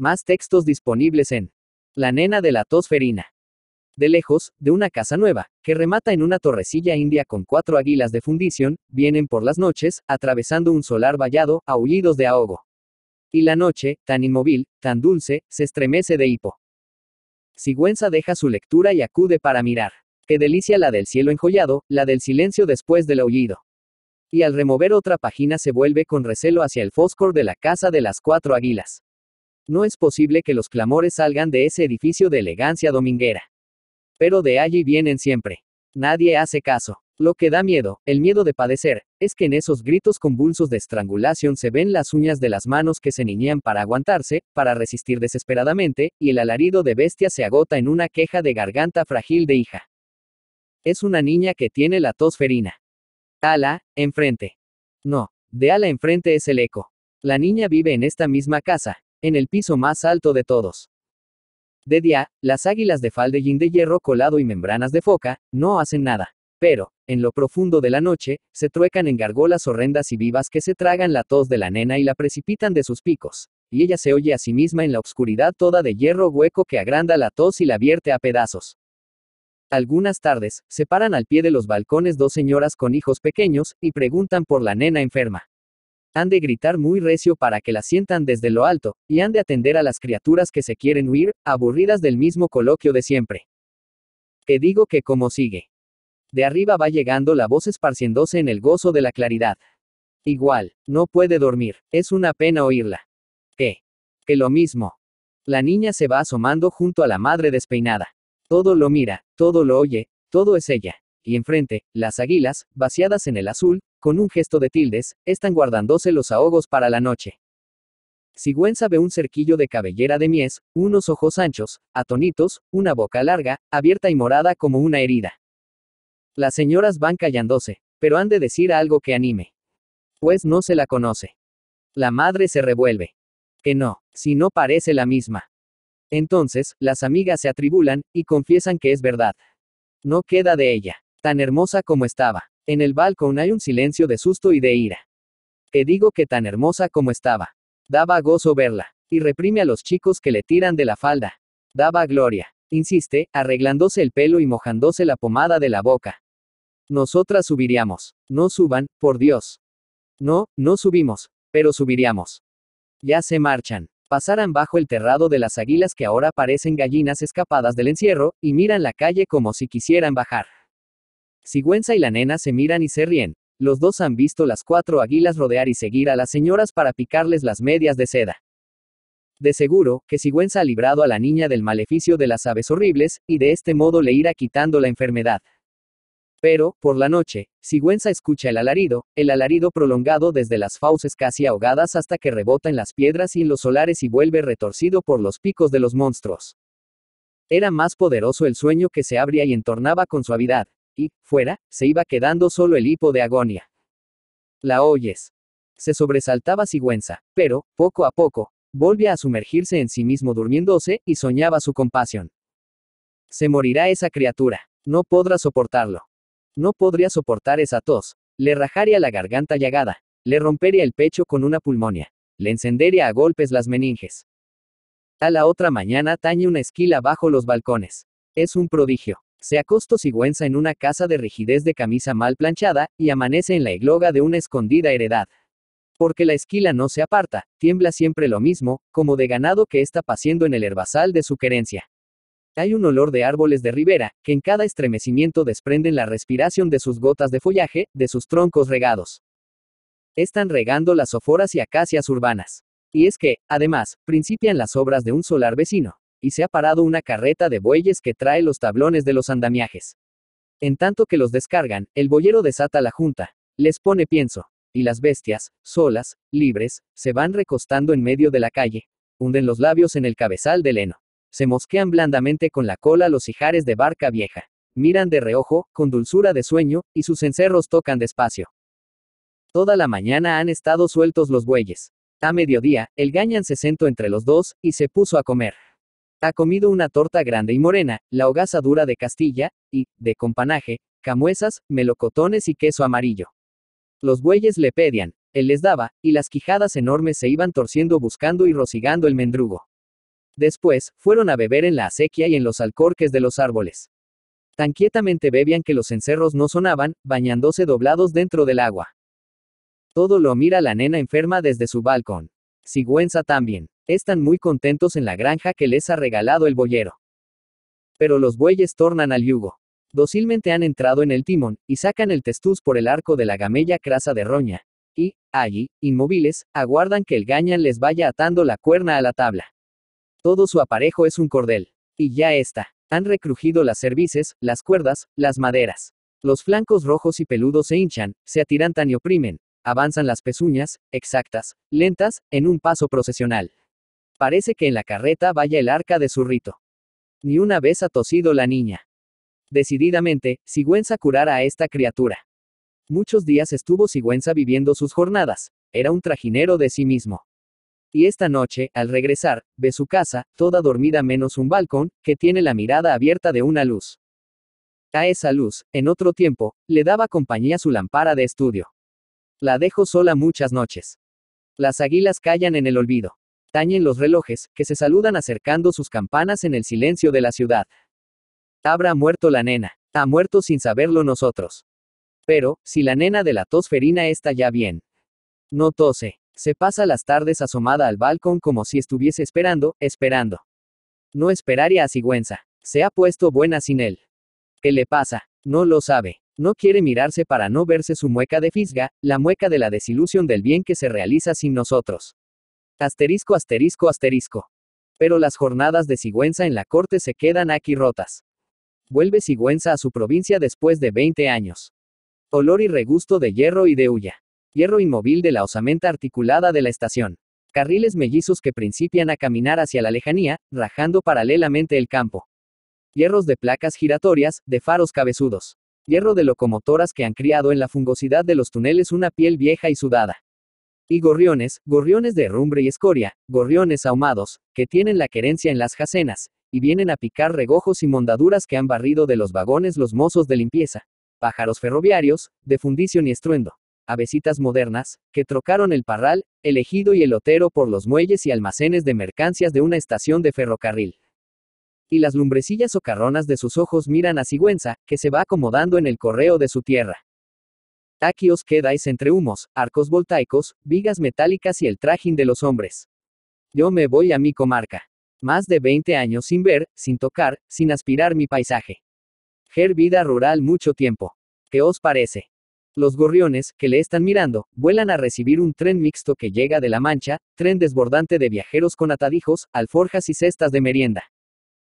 Más textos disponibles en La nena de la tosferina. De lejos, de una casa nueva, que remata en una torrecilla india con cuatro águilas de fundición, vienen por las noches, atravesando un solar vallado, aullidos de ahogo. Y la noche, tan inmóvil, tan dulce, se estremece de hipo. Sigüenza deja su lectura y acude para mirar. Qué delicia la del cielo enjollado, la del silencio después del aullido. Y al remover otra página se vuelve con recelo hacia el fóscor de la casa de las cuatro águilas. No es posible que los clamores salgan de ese edificio de elegancia dominguera. Pero de allí vienen siempre. Nadie hace caso. Lo que da miedo, el miedo de padecer, es que en esos gritos convulsos de estrangulación se ven las uñas de las manos que se niñan para aguantarse, para resistir desesperadamente, y el alarido de bestia se agota en una queja de garganta frágil de hija. Es una niña que tiene la tos ferina. Ala, enfrente. No, de ala enfrente es el eco. La niña vive en esta misma casa, en el piso más alto de todos. De día, las águilas de faldellín de hierro colado y membranas de foca, no hacen nada. Pero, en lo profundo de la noche, se truecan en gargolas horrendas y vivas que se tragan la tos de la nena y la precipitan de sus picos, y ella se oye a sí misma en la oscuridad toda de hierro hueco que agranda la tos y la vierte a pedazos. Algunas tardes, se paran al pie de los balcones dos señoras con hijos pequeños, y preguntan por la nena enferma. Han de gritar muy recio para que la sientan desde lo alto, y han de atender a las criaturas que se quieren huir, aburridas del mismo coloquio de siempre. Te digo que como sigue. De arriba va llegando la voz esparciéndose en el gozo de la claridad. Igual, no puede dormir, es una pena oírla. ¿Qué? Que lo mismo. La niña se va asomando junto a la madre despeinada. Todo lo mira, todo lo oye, todo es ella. Y enfrente, las águilas, vaciadas en el azul, con un gesto de tildes, están guardándose los ahogos para la noche. Sigüenza ve un cerquillo de cabellera de mies, unos ojos anchos, atonitos, una boca larga, abierta y morada como una herida. Las señoras van callándose, pero han de decir algo que anime. Pues no se la conoce. La madre se revuelve. Que no, si no parece la misma. Entonces, las amigas se atribulan, y confiesan que es verdad. No queda de ella, tan hermosa como estaba. En el balcón hay un silencio de susto y de ira. Te digo que tan hermosa como estaba. Daba gozo verla. Y reprime a los chicos que le tiran de la falda. Daba gloria. Insiste, arreglándose el pelo y mojándose la pomada de la boca. Nosotras subiríamos. No suban, por Dios. No, no subimos, pero subiríamos. Ya se marchan. Pasaran bajo el terrado de las águilas que ahora parecen gallinas escapadas del encierro, y miran la calle como si quisieran bajar. Sigüenza y la nena se miran y se ríen. Los dos han visto las cuatro águilas rodear y seguir a las señoras para picarles las medias de seda. De seguro, que Sigüenza ha librado a la niña del maleficio de las aves horribles, y de este modo le irá quitando la enfermedad. Pero, por la noche, Sigüenza escucha el alarido, el alarido prolongado desde las fauces casi ahogadas hasta que rebota en las piedras y en los solares y vuelve retorcido por los picos de los monstruos. Era más poderoso el sueño que se abría y entornaba con suavidad, fuera, se iba quedando solo el hipo de agonía. La oyes. Se sobresaltaba Sigüenza, pero, poco a poco, volvía a sumergirse en sí mismo durmiéndose y soñaba su compasión. Se morirá esa criatura. No podrá soportarlo. No podría soportar esa tos. Le rajaría la garganta llagada. Le rompería el pecho con una pulmonia. Le encendería a golpes las meninges. A la otra mañana tañe una esquila bajo los balcones. Es un prodigio. Se acostó Sigüenza en una casa de rigidez de camisa mal planchada, y amanece en la igloga de una escondida heredad. Porque la esquila no se aparta, tiembla siempre lo mismo, como de ganado que está paciendo en el herbazal de su querencia. Hay un olor de árboles de ribera, que en cada estremecimiento desprenden la respiración de sus gotas de follaje, de sus troncos regados. Están regando las soforas y acacias urbanas. Y es que, además, principian las obras de un solar vecino y se ha parado una carreta de bueyes que trae los tablones de los andamiajes. En tanto que los descargan, el boyero desata la junta, les pone pienso, y las bestias, solas, libres, se van recostando en medio de la calle, hunden los labios en el cabezal del heno, se mosquean blandamente con la cola los ijares de barca vieja, miran de reojo, con dulzura de sueño, y sus encerros tocan despacio. Toda la mañana han estado sueltos los bueyes. A mediodía, el gañan se sentó entre los dos, y se puso a comer. Ha comido una torta grande y morena, la hogaza dura de Castilla, y, de companaje, camuesas, melocotones y queso amarillo. Los bueyes le pedían, él les daba, y las quijadas enormes se iban torciendo buscando y rocigando el mendrugo. Después, fueron a beber en la acequia y en los alcorques de los árboles. Tan quietamente bebían que los encerros no sonaban, bañándose doblados dentro del agua. Todo lo mira la nena enferma desde su balcón. Sigüenza también. Están muy contentos en la granja que les ha regalado el boyero. Pero los bueyes tornan al yugo. Dócilmente han entrado en el timón, y sacan el testuz por el arco de la gamella crasa de roña. Y, allí, inmóviles, aguardan que el gañan les vaya atando la cuerna a la tabla. Todo su aparejo es un cordel. Y ya está. Han recrujido las cervices, las cuerdas, las maderas. Los flancos rojos y peludos se hinchan, se atirantan y oprimen. Avanzan las pezuñas, exactas, lentas, en un paso procesional. Parece que en la carreta vaya el arca de su rito. Ni una vez ha tosido la niña. Decididamente, Sigüenza curará a esta criatura. Muchos días estuvo Sigüenza viviendo sus jornadas. Era un trajinero de sí mismo. Y esta noche, al regresar, ve su casa, toda dormida menos un balcón, que tiene la mirada abierta de una luz. A esa luz, en otro tiempo, le daba compañía su lámpara de estudio. La dejo sola muchas noches. Las águilas callan en el olvido. Tañen los relojes, que se saludan acercando sus campanas en el silencio de la ciudad. Habrá muerto la nena. Ha muerto sin saberlo nosotros. Pero, si la nena de la tosferina está ya bien. No tose. Se pasa las tardes asomada al balcón como si estuviese esperando, esperando. No esperaría a Sigüenza. Se ha puesto buena sin él. ¿Qué le pasa? No lo sabe. No quiere mirarse para no verse su mueca de fisga, la mueca de la desilusión del bien que se realiza sin nosotros. Asterisco, asterisco, asterisco. Pero las jornadas de Sigüenza en la corte se quedan aquí rotas. Vuelve Sigüenza a su provincia después de 20 años. Olor y regusto de hierro y de huya. Hierro inmóvil de la osamenta articulada de la estación. Carriles mellizos que principian a caminar hacia la lejanía, rajando paralelamente el campo. Hierros de placas giratorias, de faros cabezudos hierro de locomotoras que han criado en la fungosidad de los túneles una piel vieja y sudada y gorriones, gorriones de herrumbre y escoria, gorriones ahumados, que tienen la querencia en las jacenas, y vienen a picar regojos y mondaduras que han barrido de los vagones los mozos de limpieza, pájaros ferroviarios, de fundición y estruendo, avesitas modernas, que trocaron el parral, el ejido y el otero por los muelles y almacenes de mercancías de una estación de ferrocarril. Y las lumbrecillas socarronas de sus ojos miran a Sigüenza, que se va acomodando en el correo de su tierra. Aquí os quedáis entre humos, arcos voltaicos, vigas metálicas y el trajín de los hombres. Yo me voy a mi comarca. Más de 20 años sin ver, sin tocar, sin aspirar mi paisaje. Ger vida rural mucho tiempo. ¿Qué os parece? Los gorriones, que le están mirando, vuelan a recibir un tren mixto que llega de La Mancha, tren desbordante de viajeros con atadijos, alforjas y cestas de merienda.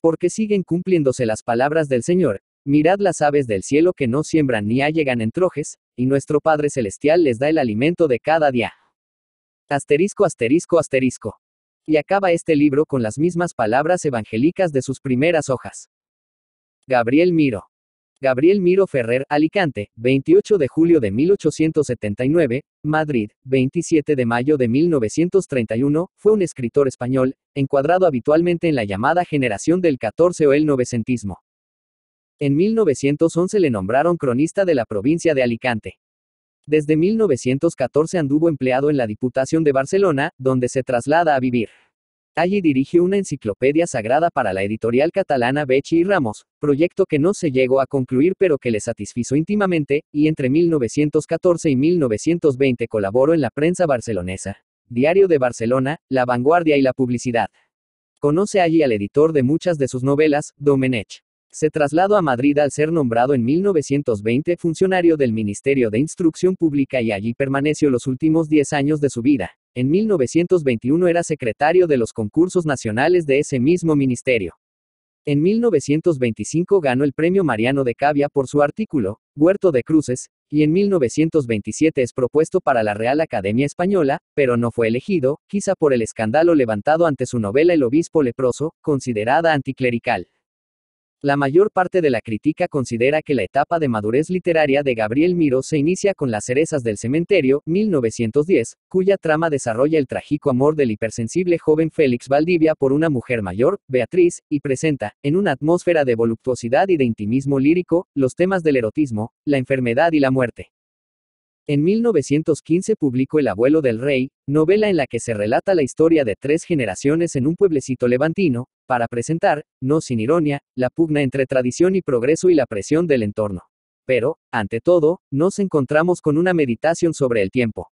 Porque siguen cumpliéndose las palabras del Señor, mirad las aves del cielo que no siembran ni allegan en trojes, y nuestro Padre Celestial les da el alimento de cada día. Asterisco, asterisco, asterisco. Y acaba este libro con las mismas palabras evangélicas de sus primeras hojas. Gabriel Miro. Gabriel Miro Ferrer, Alicante, 28 de julio de 1879, Madrid, 27 de mayo de 1931, fue un escritor español, encuadrado habitualmente en la llamada generación del 14 o el novecentismo. En 1911 le nombraron cronista de la provincia de Alicante. Desde 1914 anduvo empleado en la Diputación de Barcelona, donde se traslada a vivir. Allí dirige una enciclopedia sagrada para la editorial catalana Bechi y Ramos, proyecto que no se llegó a concluir pero que le satisfizo íntimamente, y entre 1914 y 1920 colaboró en la prensa barcelonesa, Diario de Barcelona, La Vanguardia y la Publicidad. Conoce allí al editor de muchas de sus novelas, Domenech. Se trasladó a Madrid al ser nombrado en 1920 funcionario del Ministerio de Instrucción Pública y allí permaneció los últimos 10 años de su vida. En 1921 era secretario de los concursos nacionales de ese mismo ministerio. En 1925 ganó el premio Mariano de Cavia por su artículo, Huerto de Cruces, y en 1927 es propuesto para la Real Academia Española, pero no fue elegido, quizá por el escándalo levantado ante su novela El obispo leproso, considerada anticlerical. La mayor parte de la crítica considera que la etapa de madurez literaria de Gabriel Miro se inicia con Las cerezas del cementerio, 1910, cuya trama desarrolla el trágico amor del hipersensible joven Félix Valdivia por una mujer mayor, Beatriz, y presenta, en una atmósfera de voluptuosidad y de intimismo lírico, los temas del erotismo, la enfermedad y la muerte. En 1915 publicó El abuelo del rey, novela en la que se relata la historia de tres generaciones en un pueblecito levantino, para presentar, no sin ironía, la pugna entre tradición y progreso y la presión del entorno. Pero, ante todo, nos encontramos con una meditación sobre el tiempo,